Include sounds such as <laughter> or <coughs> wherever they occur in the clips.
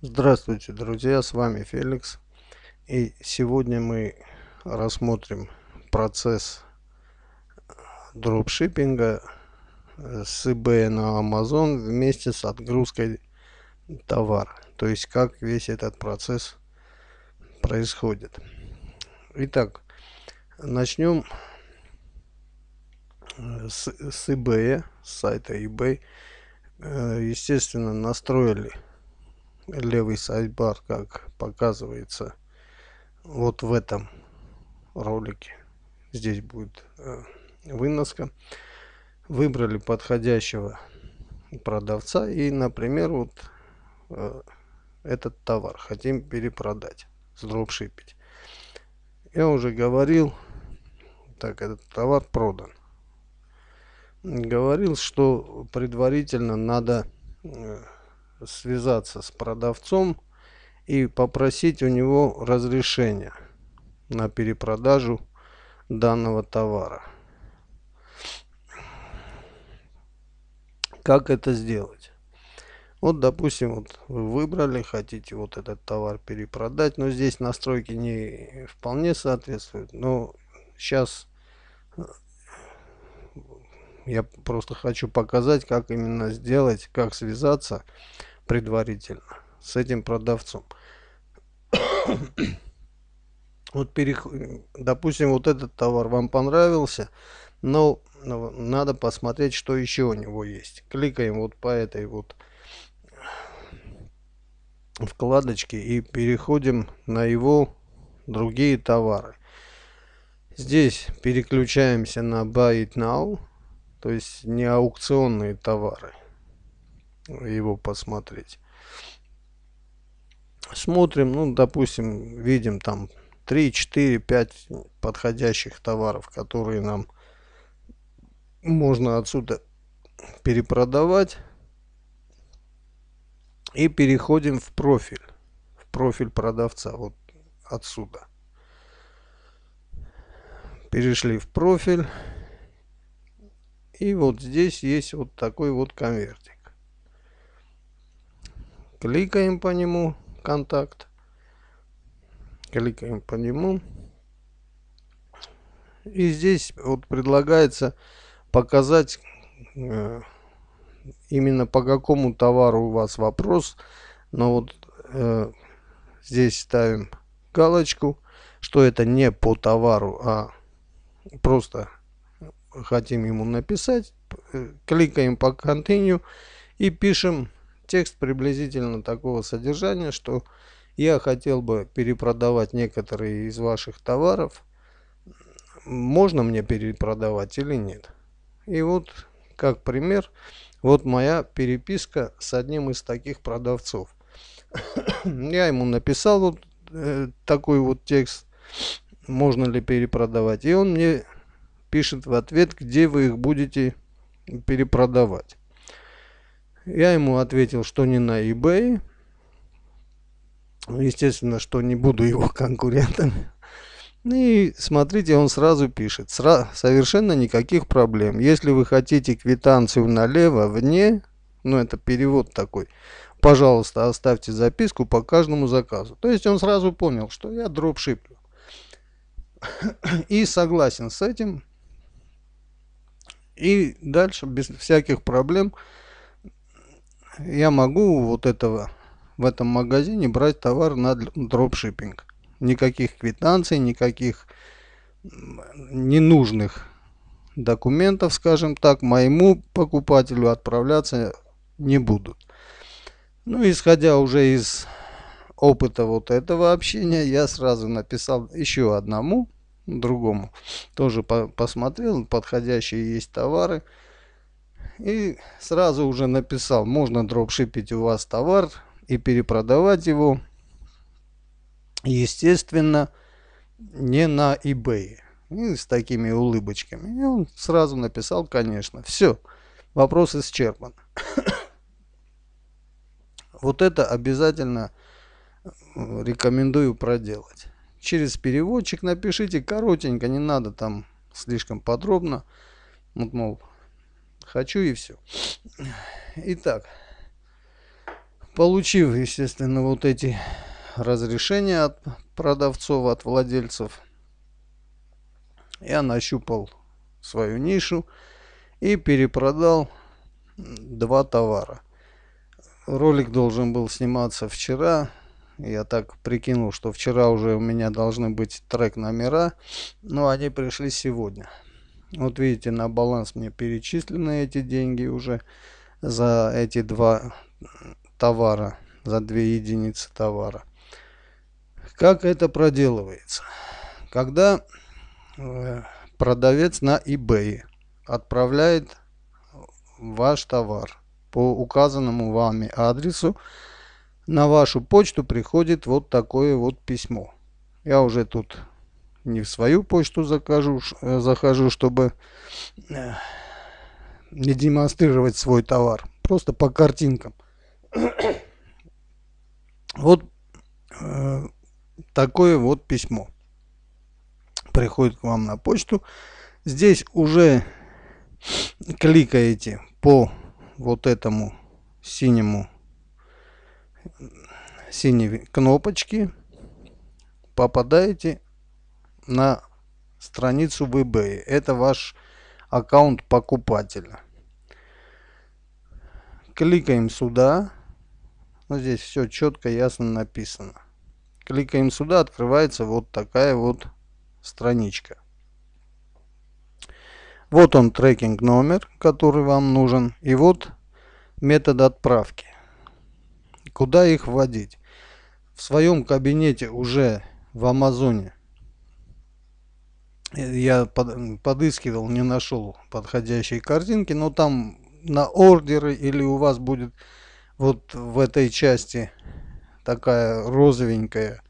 Здравствуйте, друзья! С вами Феликс. И сегодня мы рассмотрим процесс э, дропшиппинга э, с eBay на Amazon вместе с отгрузкой товара. То есть, как весь этот процесс происходит. Итак, начнем э, с, eBay, с сайта eBay. Естественно, настроили левый сайдбар, как показывается вот в этом ролике. Здесь будет э, выноска. Выбрали подходящего продавца и, например, вот э, этот товар хотим перепродать, сдропшипить. Я уже говорил, так, этот товар продан. Говорил, что предварительно надо э, связаться с продавцом и попросить у него разрешения на перепродажу данного товара. Как это сделать? Вот, допустим, вот вы выбрали, хотите вот этот товар перепродать, но здесь настройки не вполне соответствуют. Но сейчас э, я просто хочу показать, как именно сделать, как связаться предварительно с этим продавцом. <coughs> вот перех... Допустим, вот этот товар вам понравился, но надо посмотреть, что еще у него есть. Кликаем вот по этой вот вкладочке и переходим на его другие товары. Здесь переключаемся на Buy It Now. То есть не аукционные товары. Его посмотреть. Смотрим, ну, допустим, видим там 3, 4, 5 подходящих товаров, которые нам можно отсюда перепродавать. И переходим в профиль. В профиль продавца. Вот отсюда. Перешли в профиль. И вот здесь есть вот такой вот конвертик. Кликаем по нему контакт. Кликаем по нему. И здесь вот предлагается показать э, именно по какому товару у вас вопрос. Но вот э, здесь ставим галочку, что это не по товару, а просто хотим ему написать. Э, кликаем по Continue и пишем текст приблизительно такого содержания, что я хотел бы перепродавать некоторые из ваших товаров. Можно мне перепродавать или нет? И вот, как пример, вот моя переписка с одним из таких продавцов. <coughs> я ему написал вот э, такой вот текст, можно ли перепродавать. И он мне пишет в ответ, где вы их будете перепродавать. Я ему ответил, что не на eBay. Ну, естественно, что не буду его <laughs> конкурентом. Ну и смотрите, он сразу пишет, Сра совершенно никаких проблем. Если вы хотите квитанцию налево, вне, ну это перевод такой, пожалуйста, оставьте записку по каждому заказу. То есть он сразу понял, что я дропшиплю. <coughs> И согласен с этим, и дальше без всяких проблем я могу вот этого в этом магазине брать товар на дропшиппинг. Никаких квитанций, никаких ненужных документов, скажем так, моему покупателю отправляться не будут. Ну, исходя уже из опыта вот этого общения, я сразу написал еще одному другому. Тоже по посмотрел, подходящие есть товары. И сразу уже написал, можно дропшипить у вас товар и перепродавать его. Естественно, не на eBay. И с такими улыбочками. И он сразу написал, конечно. Все, вопрос исчерпан. <coughs> вот это обязательно рекомендую проделать через переводчик напишите коротенько, не надо там слишком подробно. Вот, мол, хочу и все. Итак, получив, естественно, вот эти разрешения от продавцов, от владельцев, я нащупал свою нишу и перепродал два товара. Ролик должен был сниматься вчера, я так прикинул, что вчера уже у меня должны быть трек номера, но ну, они пришли сегодня. Вот видите, на баланс мне перечислены эти деньги уже за эти два товара, за две единицы товара. Как это проделывается? Когда э, продавец на eBay отправляет ваш товар по указанному вами адресу на вашу почту приходит вот такое вот письмо. Я уже тут не в свою почту захожу, э, захожу чтобы э, не демонстрировать свой товар. Просто по картинкам. <coughs> вот э, такое вот письмо приходит к вам на почту. Здесь уже кликаете по вот этому синему синей кнопочки попадаете на страницу в eBay. Это ваш аккаунт покупателя. Кликаем сюда. Ну, здесь все четко, ясно написано. Кликаем сюда, открывается вот такая вот страничка. Вот он трекинг номер, который вам нужен. И вот метод отправки. Куда их вводить? В своем кабинете уже в Амазоне. Я подыскивал, не нашел подходящей картинки, но там на ордеры или у вас будет вот в этой части такая розовенькая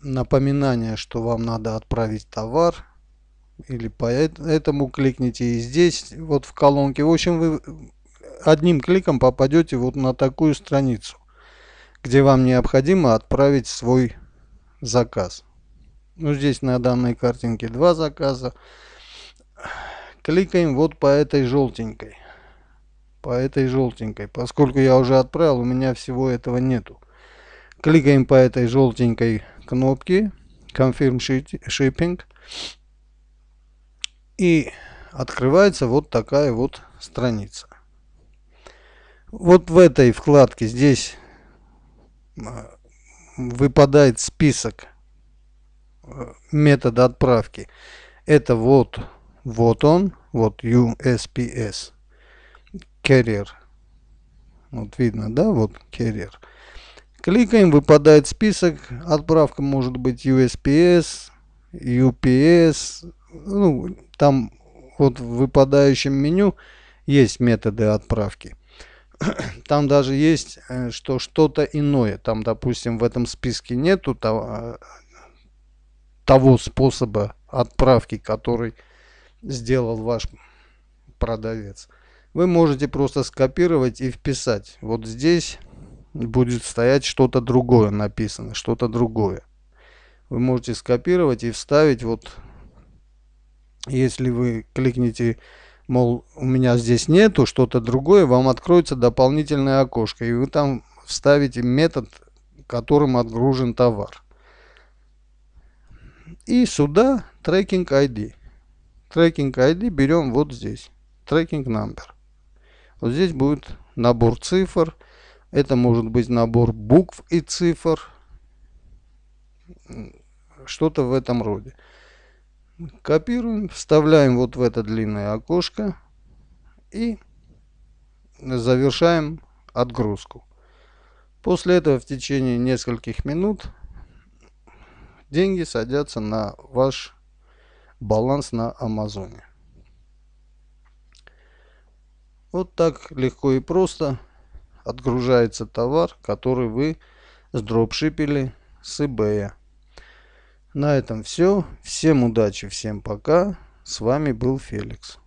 напоминание, что вам надо отправить товар. Или по этому кликните и здесь, вот в колонке. В общем, вы одним кликом попадете вот на такую страницу где вам необходимо отправить свой заказ. Ну, здесь на данной картинке два заказа. Кликаем вот по этой желтенькой. По этой желтенькой. Поскольку я уже отправил, у меня всего этого нету. Кликаем по этой желтенькой кнопке. Confirm Shipping. И открывается вот такая вот страница. Вот в этой вкладке здесь выпадает список э, метода отправки. Это вот, вот он, вот USPS, carrier. Вот видно, да, вот carrier. Кликаем, выпадает список. Отправка может быть USPS, UPS. Ну, там вот в выпадающем меню есть методы отправки. <clears throat> там даже есть, э, что что-то иное. Там, допустим, в этом списке нету того, а, того способа отправки, который сделал ваш продавец. Вы можете просто скопировать и вписать. Вот здесь будет стоять что-то другое написано, что-то другое. Вы можете скопировать и вставить вот, если вы кликните мол, у меня здесь нету, что-то другое, вам откроется дополнительное окошко, и вы там вставите метод, которым отгружен товар. И сюда трекинг ID. Трекинг ID берем вот здесь. Трекинг number. Вот здесь будет набор цифр. Это может быть набор букв и цифр. Что-то в этом роде. Копируем, вставляем вот в это длинное окошко и завершаем отгрузку. После этого в течение нескольких минут деньги садятся на ваш баланс на Амазоне. Вот так легко и просто отгружается товар, который вы сдропшипили с eBay. На этом все. Всем удачи, всем пока. С вами был Феликс.